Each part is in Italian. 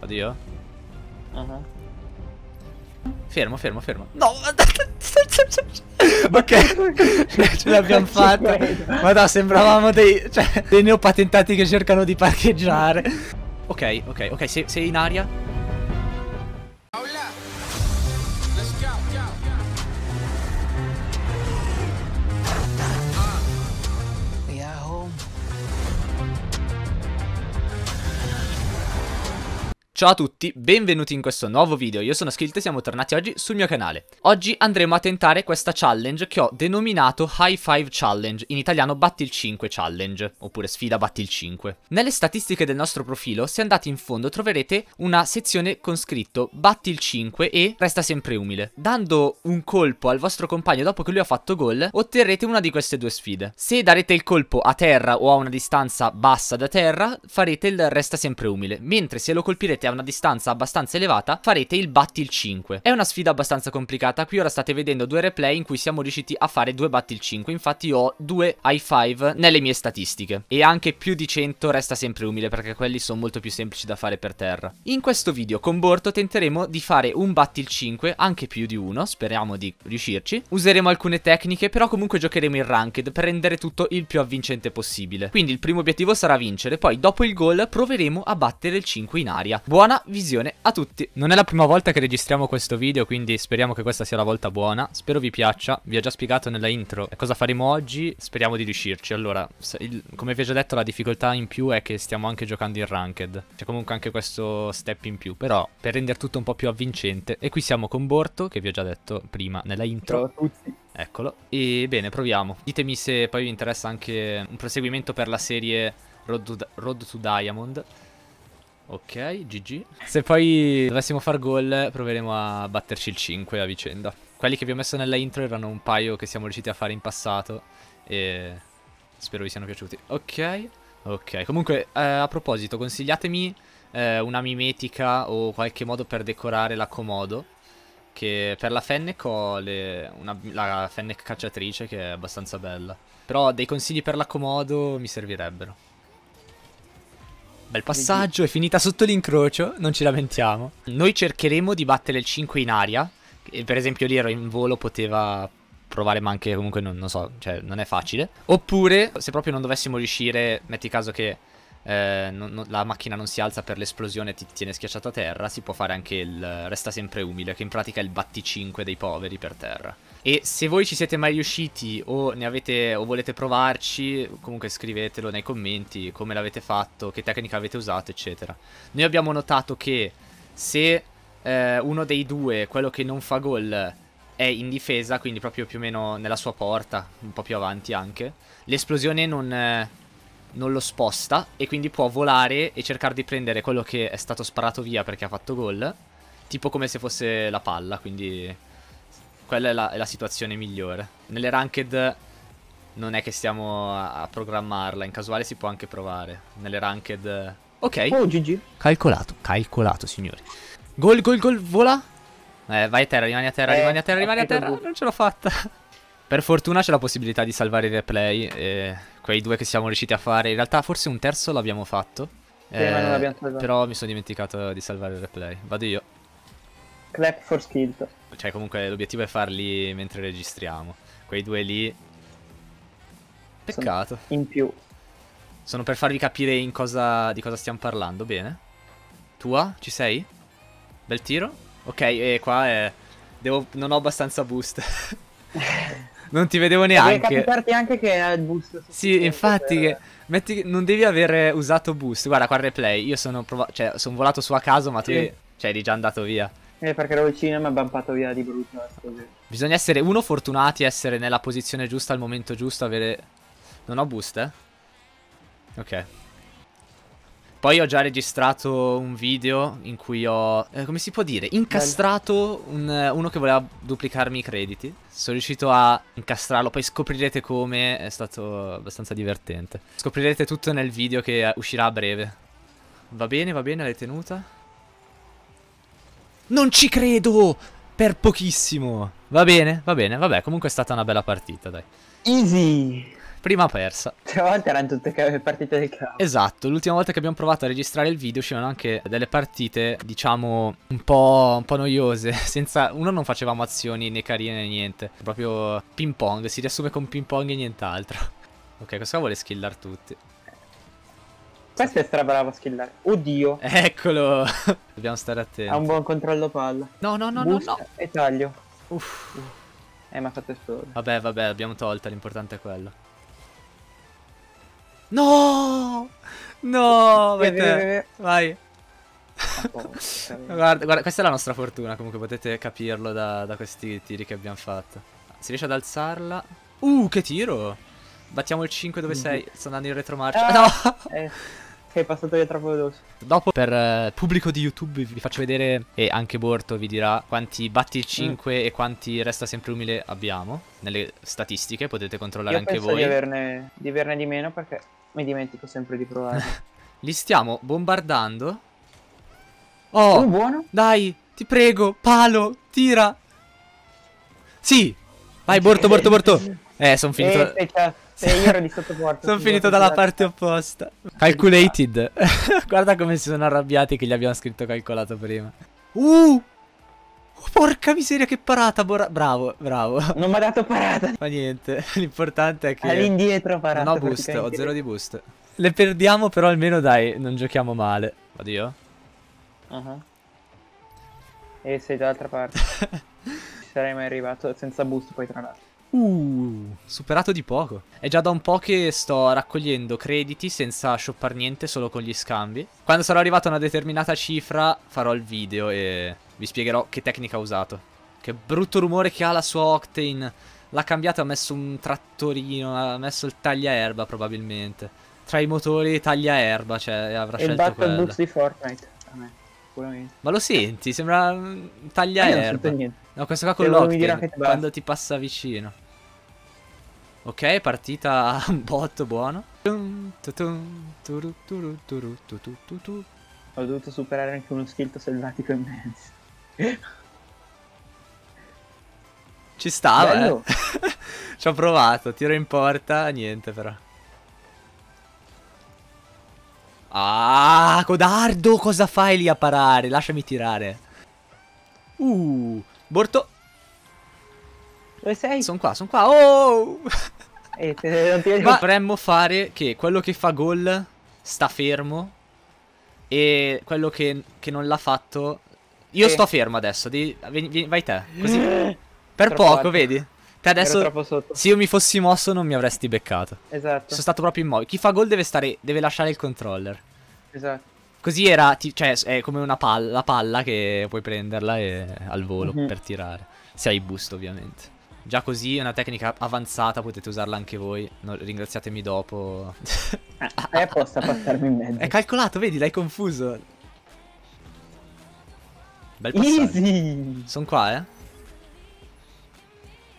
Oddio. Uh -huh. Fermo, fermo, fermo. No, ok, ce l'abbiamo fatta. Ma no, sembravamo dei, cioè, dei neopatentati che cercano di parcheggiare. Ok, ok, ok, sei, sei in aria? Ciao a tutti, benvenuti in questo nuovo video, io sono Skilt e siamo tornati oggi sul mio canale. Oggi andremo a tentare questa challenge che ho denominato High 5 Challenge, in italiano Batti il 5 Challenge, oppure sfida Batti il 5. Nelle statistiche del nostro profilo, se andate in fondo troverete una sezione con scritto Batti il 5 e Resta sempre umile. Dando un colpo al vostro compagno dopo che lui ha fatto gol, otterrete una di queste due sfide. Se darete il colpo a terra o a una distanza bassa da terra, farete il Resta sempre umile, mentre se lo colpirete a una distanza abbastanza elevata farete il battle 5. È una sfida abbastanza complicata, qui ora state vedendo due replay in cui siamo riusciti a fare due battle 5, infatti ho due high 5 nelle mie statistiche. E anche più di 100 resta sempre umile perché quelli sono molto più semplici da fare per terra. In questo video con Borto tenteremo di fare un battle 5, anche più di uno, speriamo di riuscirci. Useremo alcune tecniche, però comunque giocheremo in ranked per rendere tutto il più avvincente possibile. Quindi il primo obiettivo sarà vincere, poi dopo il gol proveremo a battere il 5 in aria. Buon buona visione a tutti. Non è la prima volta che registriamo questo video, quindi speriamo che questa sia la volta buona. Spero vi piaccia, vi ho già spiegato nella intro cosa faremo oggi, speriamo di riuscirci. Allora, il, come vi ho già detto, la difficoltà in più è che stiamo anche giocando in ranked. C'è comunque anche questo step in più, però per rendere tutto un po' più avvincente. E qui siamo con Borto, che vi ho già detto prima nella intro. Ciao a tutti. Eccolo. E bene, proviamo. Ditemi se poi vi interessa anche un proseguimento per la serie Road to, Road to Diamond. Ok, GG. Se poi dovessimo far gol, proveremo a batterci il 5 a vicenda. Quelli che vi ho messo nella intro erano un paio che siamo riusciti a fare in passato e spero vi siano piaciuti. Ok, ok. Comunque, eh, a proposito, consigliatemi eh, una mimetica o qualche modo per decorare la comodo. Che per la Fennec ho le, una, la Fennec cacciatrice che è abbastanza bella. Però dei consigli per la comodo mi servirebbero. Bel passaggio, è finita sotto l'incrocio, non ci lamentiamo. Noi cercheremo di battere il 5 in aria. Per esempio lì ero in volo, poteva provare ma anche comunque non, non so, cioè non è facile. Oppure se proprio non dovessimo riuscire, metti caso che eh, non, non, la macchina non si alza per l'esplosione e ti tiene schiacciato a terra, si può fare anche il resta sempre umile, che in pratica è il batti 5 dei poveri per terra. E se voi ci siete mai riusciti o ne avete o volete provarci, comunque scrivetelo nei commenti come l'avete fatto, che tecnica avete usato, eccetera. Noi abbiamo notato che se eh, uno dei due, quello che non fa gol, è in difesa, quindi proprio più o meno nella sua porta, un po' più avanti anche, l'esplosione non, eh, non lo sposta e quindi può volare e cercare di prendere quello che è stato sparato via perché ha fatto gol, tipo come se fosse la palla, quindi quella è la, è la situazione migliore. Nelle ranked non è che stiamo a, a, programmarla, in casuale si può anche provare. Nelle ranked... Ok. Oh, GG. Calcolato, calcolato, signori. Gol, gol, gol, vola. Eh, vai a terra, rimani a terra, eh, rimani a terra, rimani a terra. Non ce l'ho fatta. Per fortuna c'è la possibilità di salvare i replay. Eh, quei due che siamo riusciti a fare. In realtà forse un terzo l'abbiamo fatto. Sì, eh, però mi sono dimenticato di salvare il replay. Vado io. Clap for Skill. Cioè, comunque l'obiettivo è farli mentre registriamo. Quei due lì. Peccato. Sono in più. Sono per farvi capire cosa, di cosa stiamo parlando, bene? Tua? Ci sei? Bel tiro? Ok, e qua è... Devo... non ho abbastanza boost. non ti vedevo neanche. Devi capitarti anche che hai il boost. Sì, infatti, per... metti non devi aver usato boost. Guarda, qua replay, io sono, prov... cioè, sono volato su a caso, ma tu cioè, eri già andato via. Eh, perché ero vicino e mi ha bampato via di brutto. Eh, Bisogna essere, uno, fortunati, essere nella posizione giusta al momento giusto, avere... Non ho boost, eh? Ok. Poi ho già registrato un video in cui ho, eh, come si può dire, incastrato un, uno che voleva duplicarmi i crediti. Sono riuscito a incastrarlo, poi scoprirete come, è stato abbastanza divertente. Scoprirete tutto nel video che uscirà a breve. Va bene, va bene, l'hai tenuta? Non ci credo! Per pochissimo. Va bene, va bene, vabbè, comunque è stata una bella partita, dai. Easy! Prima persa. Tre volte erano tutte partite del caos. Esatto, l'ultima volta che abbiamo provato a registrare il video c'erano anche delle partite, diciamo, un po', un po noiose. Senza... Uno non facevamo azioni né carine né niente. Proprio ping pong, si riassume con ping pong e nient'altro. Ok, questo qua vuole skillar tutti. Questo è strabravo a skillare. Oddio. Eccolo. Dobbiamo stare attenti. Ha un buon controllo palla. No, no, no, Boost no, no. E taglio. Uff. Eh, ma ha fatto esplodere. Vabbè, vabbè, l'abbiamo tolta, l'importante è quello. No! No! Vai, te. vai. Ah, guarda, guarda, questa è la nostra fortuna, comunque potete capirlo da, da questi tiri che abbiamo fatto. Si riesce ad alzarla. Uh, che tiro! Battiamo il 5 dove mm -hmm. sei. Sto andando in retromarcia. Ah, no! Eh è passato via troppo veloce. Dopo per eh, pubblico di YouTube vi faccio vedere e anche Borto vi dirà quanti batti 5 mm. e quanti resta sempre umile abbiamo nelle statistiche, potete controllare Io anche voi. Di averne, di averne di meno perché mi dimentico sempre di provare. Li stiamo bombardando. Oh, oh buono. dai, ti prego, palo, tira. Sì, vai, Borto, Borto, Borto. Eh, sono finito. Eh, e io ero di sottoporto. sono finito dalla parte opposta. Calculated. Guarda come si sono arrabbiati che gli abbiamo scritto calcolato prima. Uh! Oh, porca miseria, che parata! bravo, bravo. Non mi ha dato parata. Ma niente, l'importante è che. All'indietro parata. No, boost, ho zero di boost. Le perdiamo, però almeno dai, non giochiamo male. Oddio. Uh -huh. E sei dall'altra parte. Ci sarei mai arrivato senza boost, poi tra l'altro. Uh, superato di poco. È già da un po' che sto raccogliendo crediti senza shoppar niente, solo con gli scambi. Quando sarò arrivato a una determinata cifra farò il video e vi spiegherò che tecnica ho usato. Che brutto rumore che ha la sua Octane. L'ha cambiata, ha messo un trattorino, ha messo il tagliaerba probabilmente. Tra i motori taglia erba, cioè avrà e scelto quello. E il di Fortnite, a me sicuramente. Ma lo senti? Sembra un niente. No, questo qua con l'Octane, quando ti passa vicino. Ok, partita un botto buono. Ho dovuto superare anche uno schilto selvatico immenso. Ci stava, Bello. eh. Ci ho provato, tiro in porta, niente però. Ah, codardo, cosa fai lì a parare? Lasciami tirare. Uh, Borto. Dove sei? Sono qua, sono qua. Oh! Eh, non ti Ma dovremmo fare che quello che fa gol sta fermo e quello che, che non l'ha fatto... Io eh. sto fermo adesso, devi, vai te. Così. Eh, per Troppo poco, alto. vedi? Te cioè, adesso, se io mi fossi mosso, non mi avresti beccato. Esatto. Sono stato proprio immobile. Chi fa gol deve, stare, deve lasciare il controller. Esatto. Così era, ti, cioè, è come una palla, palla che puoi prenderla e, al volo mm -hmm. per tirare. Se hai boost, ovviamente. Già così è una tecnica avanzata, potete usarla anche voi. No, ringraziatemi dopo. È apposta a passarmi in mezzo. È calcolato, vedi, l'hai confuso. Bel passaggio. Easy! Sono qua, eh?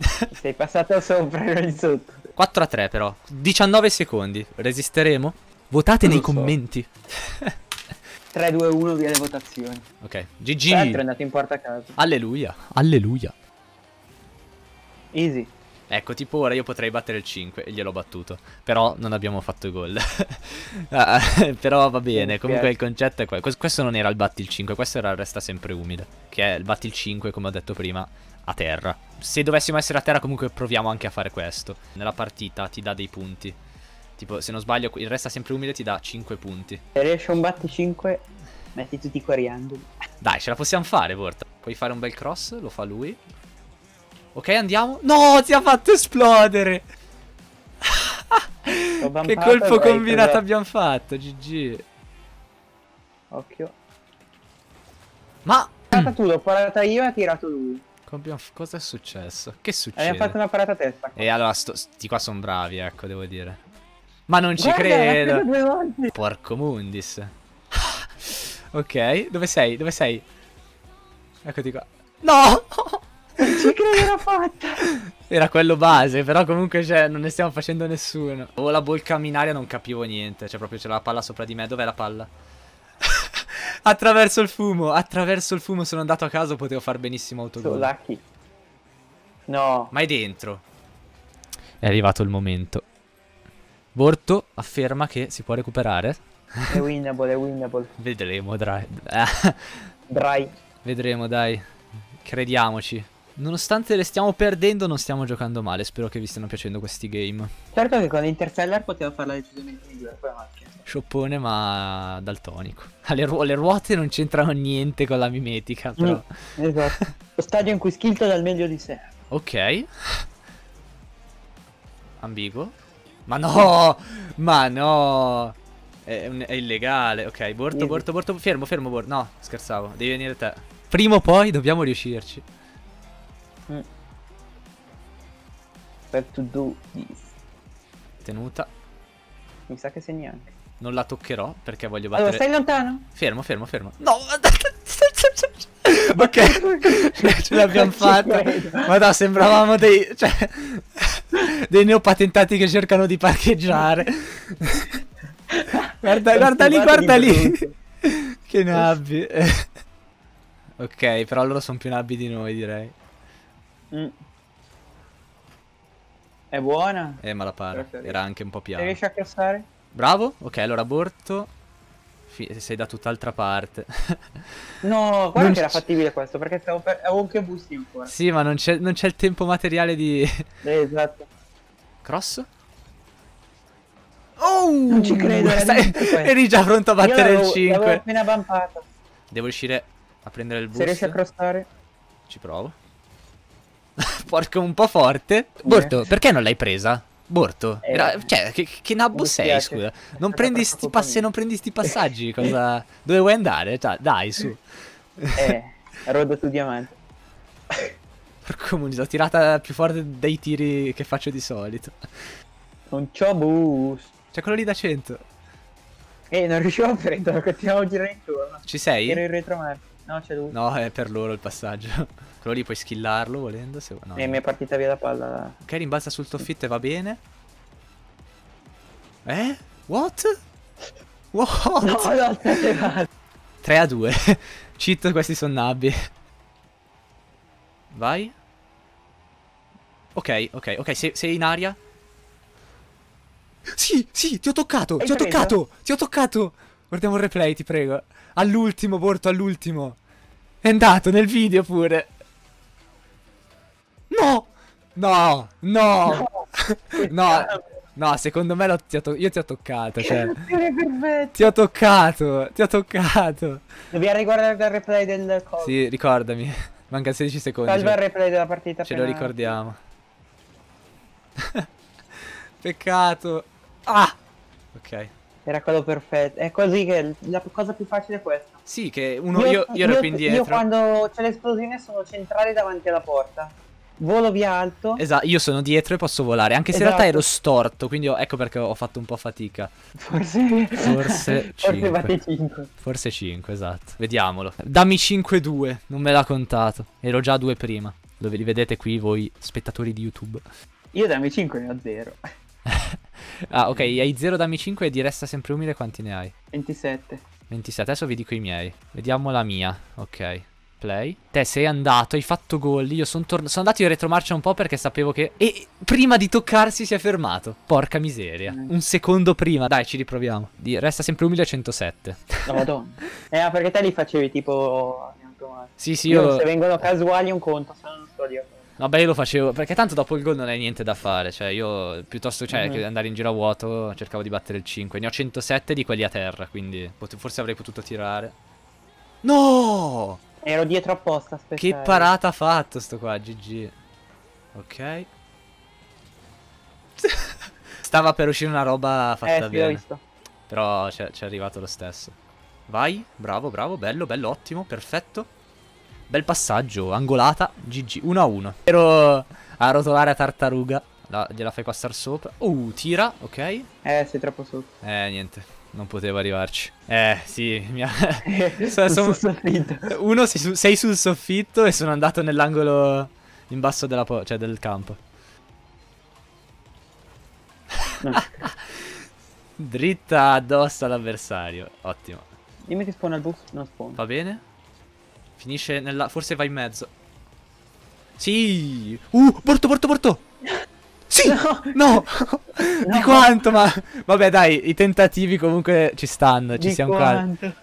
Sei passato sopra, e ero sotto. 4 a 3 però, 19 secondi, resisteremo? Votate non nei so. commenti. 3, 2, 1, via le votazioni. Ok, GG. è andato in porta a casa. Alleluia, alleluia. Easy. Ecco, tipo ora io potrei battere il 5 e gliel'ho battuto. Però non abbiamo fatto gol. ah, però va bene, comunque il concetto è questo. Questo non era il batti il 5, questo era il resta sempre umile. Che è il batti il 5, come ho detto prima, a terra. Se dovessimo essere a terra comunque proviamo anche a fare questo. Nella partita ti dà dei punti. Tipo, se non sbaglio, il resta sempre umile ti dà 5 punti. Se riesci a un batti 5, metti tutti i coriandoli. Dai, ce la possiamo fare, Vorta. Puoi fare un bel cross, lo fa lui. Ok, andiamo. No, ti ha fatto esplodere! Vampato, che colpo combinato abbiamo fatto, GG. Occhio. Ma... tu, l'ho parata io e ha tirato lui. Ecco, cosa è successo? Che succede? Abbiamo fatto una parata a testa. E allora, sto, sti qua sono bravi, ecco, devo dire. Ma non Guarda, ci credo. Porco mundis. ok, dove sei? Dove sei? Eccoti qua. No! Non ci credo, era fatta. Era quello base, però comunque cioè, non ne stiamo facendo nessuno. Ho oh, la bolca minaria, non capivo niente. Cioè, proprio c'era la palla sopra di me. Dov'è la palla? attraverso il fumo, attraverso il fumo sono andato a caso, potevo far benissimo autogol. So lucky. No. Ma è dentro. È arrivato il momento. Borto afferma che si può recuperare. È winnable, è winnable. Vedremo, dai. dai. Vedremo, dai. Crediamoci. Nonostante le stiamo perdendo, non stiamo giocando male. Spero che vi stiano piacendo questi game. Certo che con Interstellar potevo farla decisamente migliore con la macchina. Scioppone, ma daltonico. Le, ruo le ruote non c'entrano niente con la mimetica, mm, però. Mm, esatto. Lo stadio in cui Skilton dà il meglio di sé. Ok. Ambiguo. Ma no! Ma no! È, è illegale. Ok, borto, borto, borto. Fermo, fermo, borto. No, scherzavo. Devi venire te. Prima o poi dobbiamo riuscirci. Mm. to do this? Tenuta. Mi sa che sei neanche. Non la toccherò perché voglio battere. Allora, stai lontano? Fermo, fermo, fermo. No, ok, ce l'abbiamo fatta. Ma no, sembravamo dei. Cioè, dei neopatentati che cercano di parcheggiare. guarda, guarda lì, guarda lì. che nabbi. ok, però loro sono più nabbi di noi, direi. Mm. È buona. Eh, ma la para. Era anche un po' piano. E riesci a cassare? Bravo. Ok, allora aborto. sei da tutt'altra parte. no, guarda non che era fattibile questo, perché stavo per... avevo anche busti ancora. Sì, ma non c'è, il tempo materiale di... eh, esatto. Cross? Oh! Non ci oh! credo, stai... eri già pronto a battere il 5. L'avevo appena bampata. Devo riuscire a prendere il boost. Se riesci a crossare. Ci provo porco un po' forte. Borto, perché non l'hai presa? Borto, eh, era, cioè, che, che nabbo sei, scusa? Non prendi, pass- non prendi, sti passaggi, cosa... dove vuoi andare? Cioè, dai, su. Eh, rodo su diamante. Porco munito, tirata più forte dei tiri che faccio di solito. Non c'ho boost. C'è quello lì da 100. Eh, non riuscivo a prenderlo, continuavo a girare intorno. Ci sei? Ero in retromarcia. No, c'è lui. No, è per loro il passaggio. Quello lì puoi skillarlo volendo. Se... No, e no. mi è partita via la palla. Ok, rimbalza sul soffitto e va bene. Eh? What? What? No, no, aspetta. 3 a 2. Cheat, questi sono nabbi. Vai. Ok, ok, ok, sei, sei in aria. Sì, sì, ti ho toccato, Hai ti preso? ho toccato, ti ho toccato. Guardiamo il replay, ti prego. All'ultimo, Borto, all'ultimo. È andato nel video pure. No! No! No! No! No, secondo me ti io ti ho toccato, cioè. ti ho toccato, ti ho toccato. Dobbiamo riguardare il replay del call. Sì, ricordami. Manca 16 secondi. Salva cioè. il replay della partita. Ce lo ricordiamo. Peccato. Ah! Ok. Era quello perfetto. È così che la cosa più facile è questa. Sì, che uno io, io, io ero io, più indietro. Io quando c'è l'esplosione sono centrale davanti alla porta. Volo via alto. Esatto, io sono dietro e posso volare. Anche esatto. se in realtà esatto. ero storto, quindi ho, ecco perché ho fatto un po' fatica. Forse. Forse 5. Forse 5. Forse 5, esatto. Vediamolo. Dammi 5-2. Non me l'ha contato. Ero già a 2 prima. Dove li vedete qui voi, spettatori di YouTube. Io dammi 5 ne ho 0. ah, ok, hai 0 dammi 5 e di resta sempre umile quanti ne hai? 27. 27, adesso vi dico i miei. Vediamo la mia, ok. Play. Te sei andato, hai fatto gol. Io son sono andato in retromarcia un po' perché sapevo che. E prima di toccarsi si è fermato. Porca miseria. Mm. Un secondo prima. Dai, ci riproviamo. Di... Resta sempre umile 107. No, madonna. eh, perché te li facevi tipo. Sì, sì, io. io... Se vengono casuali un conto, se no non sto lì. Vabbè, io lo facevo. Perché tanto dopo il gol non hai niente da fare. Cioè, io piuttosto cioè, mm -hmm. che andare in giro a vuoto, cercavo di battere il 5. Ne ho 107 di quelli a terra. Quindi forse avrei potuto tirare. No! Ero dietro apposta. Aspettare. Che eh. parata ha fatto sto qua, GG. Ok. Stava per uscire una roba fatta eh, sì, bene. Però c'è, è arrivato lo stesso. Vai, bravo, bravo, bello, bello, ottimo, perfetto. Bel passaggio, angolata, GG, 1 1. Ero a rotolare a tartaruga, la, gliela fai passare sopra. Uh, tira, ok. Eh, sei troppo sotto. Eh, niente, non potevo arrivarci. Eh, sì, mia... sono, sono... sul soffitto. Uno, sei, su... sei, sul soffitto e sono andato nell'angolo in basso della po... cioè del campo. Dritta addosso all'avversario, ottimo. Dimmi che spawn al bus, non spawn. Va bene. Finisce nella... Forse va in mezzo. Sì! Uh, porto, porto, porto! Sì! No! no. Di quanto, ma... Vabbè, dai, i tentativi comunque ci stanno, ci Di siamo quanto.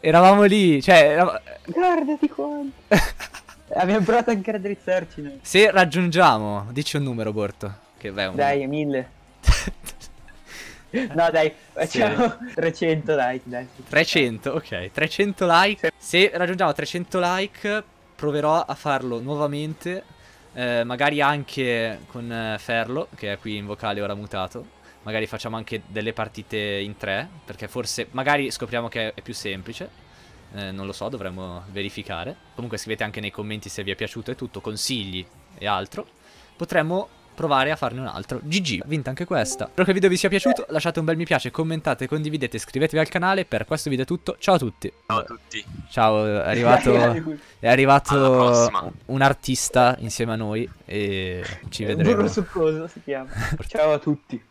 Eravamo lì, cioè... Erav... Guarda di quanto! Abbiamo provato anche a raddrizzarci noi. Se raggiungiamo, dici un numero, Borto. Che beh, un... Dai, mille. No, dai, facciamo sì. 300 like. Dai. 300, ok. 300 like. Sì. Se raggiungiamo 300 like, proverò a farlo nuovamente. Eh, magari anche con eh, Ferlo, che è qui in vocale ora mutato. Magari facciamo anche delle partite in tre, perché forse magari scopriamo che è più semplice. Eh, non lo so, dovremmo verificare. Comunque scrivete anche nei commenti se vi è piaciuto e tutto, consigli e altro. Potremmo provare a farne un altro. GG, vinta anche questa. Spero che il video vi sia piaciuto, lasciate un bel mi piace, commentate, condividete, iscrivetevi al canale. Per questo video è tutto, ciao a tutti. Ciao a tutti. Ciao, è arrivato, è arrivato un artista insieme a noi e ci vedremo. Bruno Succoso si chiama. ciao a tutti.